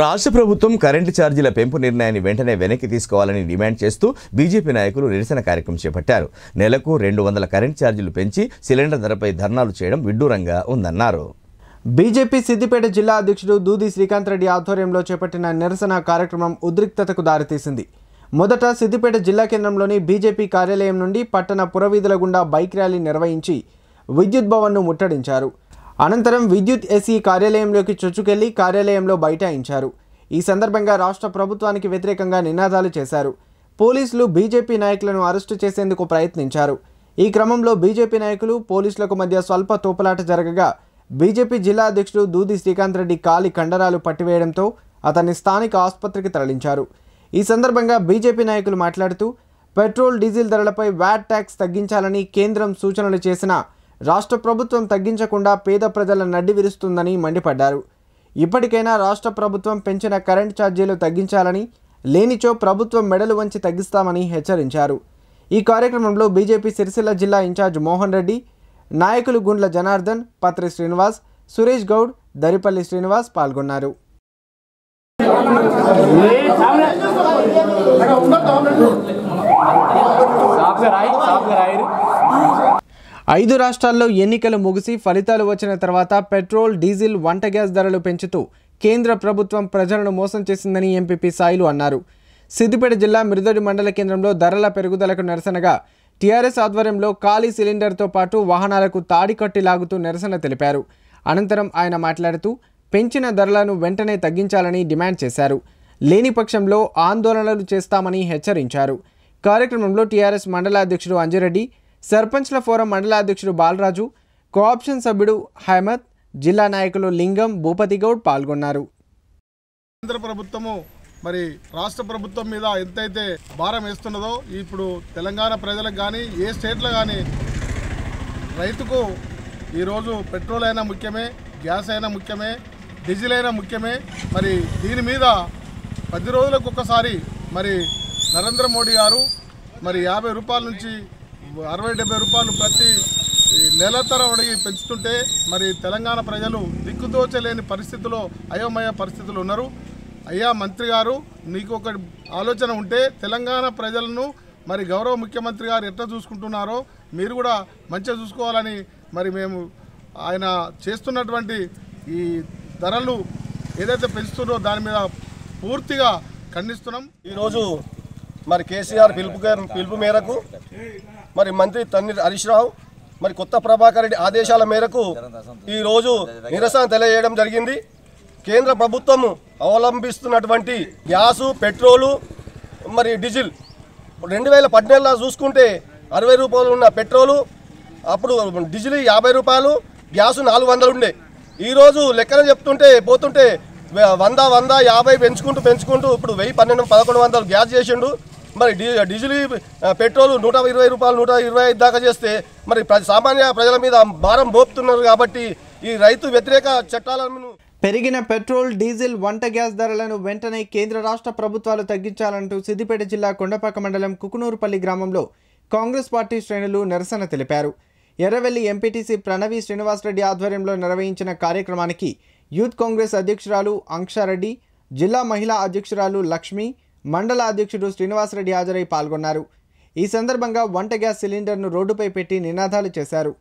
రాష్ట్ర ప్రభుత్వం కరెంటు ఛార్జీల పెంపు నిర్ణయాన్ని వెంటనే వెనక్కి తీసుకోవాలని డిమాండ్ చేస్తూ బీజేపీ నాయకులు నిరసన కార్యక్రమం చేపట్టారు నెలకు రెండు వందల కరెంటు ఛార్జీలు పెంచి సిలిండర్ ధరపై ధర్నాలు చేయడం విడ్డూరంగా ఉందన్నారు బీజేపీ సిద్దిపేట జిల్లా అధ్యక్షుడు దూది శ్రీకాంత్ రెడ్డి ఆధ్వర్యంలో చేపట్టిన నిరసన కార్యక్రమం ఉద్రిక్తతకు దారితీసింది మొదట సిద్దిపేట జిల్లా కేంద్రంలోని బీజేపీ కార్యాలయం నుండి పట్టణ పురవీధుల గుండా బైక్ ర్యాలీ నిర్వహించి విద్యుత్ భవన్ను ముట్టడించారు అనంతరం విద్యుత్ ఎస్ఈ కార్యాలయంలోకి చొచ్చుకెళ్లి కార్యాలయంలో బైఠాయించారు ఈ సందర్భంగా రాష్ట్ర ప్రభుత్వానికి వ్యతిరేకంగా నినాదాలు చేశారు పోలీసులు బీజేపీ నాయకులను అరెస్టు చేసేందుకు ప్రయత్నించారు ఈ క్రమంలో బీజేపీ నాయకులు పోలీసులకు మధ్య స్వల్ప తోపులాట జరగగా బీజేపీ జిల్లా అధ్యక్షుడు దూది శ్రీకాంత్ రెడ్డి కాలి కండరాలు పట్టివేయడంతో అతన్ని స్థానిక ఆసుపత్రికి తరలించారు ఈ సందర్భంగా బీజేపీ నాయకులు మాట్లాడుతూ పెట్రోల్ డీజిల్ ధరలపై వ్యాట్ ట్యాక్స్ తగ్గించాలని కేంద్రం సూచనలు చేసినా రాష్ట్ర ప్రభుత్వం తగ్గించకుండా పేద ప్రజల నడ్డి విరుస్తుందని మండిపడ్డారు ఇప్పటికైనా రాష్ట్ర ప్రభుత్వం పెంచిన కరెంట్ ఛార్జీలు తగ్గించాలని లేనిచో ప్రభుత్వం మెడలు వంచి తగ్గిస్తామని హెచ్చరించారు ఈ కార్యక్రమంలో బీజేపీ సిరిసిల్ల జిల్లా ఇన్ఛార్జ్ మోహన్ రెడ్డి నాయకులు గుండ్ల జనార్దన్ పత్రి శ్రీనివాస్ సురేష్ గౌడ్ దరిపల్లి శ్రీనివాస్ పాల్గొన్నారు ఐదు రాష్ట్రాల్లో ఎన్నికలు ముగిసి ఫలితాలు వచ్చిన తర్వాత పెట్రోల్ డీజిల్ వంట గ్యాస్ ధరలు పెంచుతూ కేంద్ర ప్రభుత్వం ప్రజలను మోసం చేసిందని ఎంపీపీ సాయిలు అన్నారు సిద్దిపేట జిల్లా మిరుదొడి మండల కేంద్రంలో ధరల పెరుగుదలకు నిరసనగా టీఆర్ఎస్ ఆధ్వర్యంలో ఖాళీ సిలిండర్తో పాటు వాహనాలకు తాడి కట్టి లాగుతూ నిరసన తెలిపారు అనంతరం ఆయన మాట్లాడుతూ పెంచిన ధరలను వెంటనే తగ్గించాలని డిమాండ్ చేశారు లేని పక్షంలో ఆందోళనలు చేస్తామని హెచ్చరించారు కార్యక్రమంలో టీఆర్ఎస్ మండలాధ్యక్షుడు అధ్యక్షుడు సర్పంచ్ల ఫోరం మండలాధ్యక్షుడు బాలరాజు కోఆప్షన్ సభ్యుడు హైమద్ జిల్లా నాయకులు లింగం భూపతి గౌడ్ పాల్గొన్నారు కేంద్ర ప్రభుత్వము మరి రాష్ట్ర ప్రభుత్వం మీద ఎంతైతే భారం వేస్తున్నదో ఇప్పుడు తెలంగాణ ప్రజలకు కానీ ఏ స్టేట్లో కానీ రైతుకు ఈరోజు పెట్రోల్ అయినా ముఖ్యమే గ్యాస్ అయినా ముఖ్యమే డీజిల్ అయినా ముఖ్యమే మరి దీని మీద పది రోజులకు ఒక్కసారి మరి నరేంద్ర మోడీ గారు మరి యాభై రూపాయల నుంచి అరవై డెబ్బై రూపాయలు ప్రతి నెల తరబడి పెంచుతుంటే మరి తెలంగాణ ప్రజలు దిక్కుదోచలేని పరిస్థితిలో అయోమయ పరిస్థితులు ఉన్నారు అయ్యా మంత్రి గారు నీకు ఒక ఆలోచన ఉంటే తెలంగాణ ప్రజలను మరి గౌరవ ముఖ్యమంత్రి గారు ఎట్లా చూసుకుంటున్నారో మీరు కూడా మంచిగా చూసుకోవాలని మరి మేము ఆయన చేస్తున్నటువంటి ఈ ధరలు ఏదైతే పెంచుతుందో దాని మీద పూర్తిగా ఖండిస్తున్నాం ఈరోజు మరి కేసీఆర్ పిలుపు పిలుపు మేరకు మరి మంత్రి తన్నీర్ హరీష్ రావు మరి కొత్త ప్రభాకర్ రెడ్డి ఆదేశాల మేరకు ఈరోజు నిరసన తెలియజేయడం జరిగింది కేంద్ర ప్రభుత్వము అవలంబిస్తున్నటువంటి గ్యాసు పెట్రోలు మరి డీజిల్ రెండు వేల పద్నాలుగులో చూసుకుంటే అరవై రూపాయలు ఉన్న పెట్రోలు అప్పుడు డీజిల్ యాభై రూపాయలు గ్యాసు నాలుగు వందలు ఉండే ఈరోజు లెక్కన చెప్తుంటే పోతుంటే వంద వంద యాభై పెంచుకుంటూ పెంచుకుంటూ ఇప్పుడు వెయ్యి పన్నెండు పదకొండు వందలు గ్యాస్ చేసిండు మరి డీజిల్ పెట్రోల్ నూట ఇరవై రూపాయలు నూట ఇరవై ఐదు దాకా చేస్తే మరి సామాన్య ప్రజల మీద భారం మోపుతున్నారు కాబట్టి ఈ రైతు వ్యతిరేక చట్టాలను పెరిగిన పెట్రోల్ డీజిల్ వంట గ్యాస్ ధరలను వెంటనే కేంద్ర రాష్ట్ర ప్రభుత్వాలు తగ్గించాలంటూ సిద్దిపేట జిల్లా కొండపాక మండలం కుకునూరుపల్లి గ్రామంలో కాంగ్రెస్ పార్టీ శ్రేణులు నిరసన తెలిపారు ఎర్రవెల్లి ఎంపీటీసీ ప్రణవి శ్రీనివాసరెడ్డి ఆధ్వర్యంలో నిర్వహించిన కార్యక్రమానికి యూత్ కాంగ్రెస్ అధ్యక్షురాలు అంక్షారెడ్డి జిల్లా మహిళా అధ్యక్షురాలు లక్ష్మి మండల అధ్యక్షుడు శ్రీనివాసరెడ్డి హాజరై పాల్గొన్నారు ఈ సందర్భంగా వంట గ్యాస్ సిలిండర్ను రోడ్డుపై పెట్టి నినాదాలు చేశారు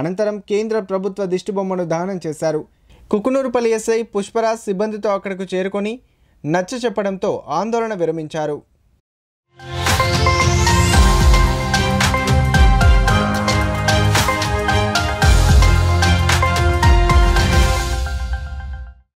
అనంతరం కేంద్ర ప్రభుత్వ దిష్టిబొమ్మను దహనం చేశారు కుకునూరుపల్లి ఎస్ఐ పుష్పరాజ్ సిబ్బందితో అక్కడకు చేరుకొని నచ్చ చెప్పడంతో ఆందోళన విరమించారు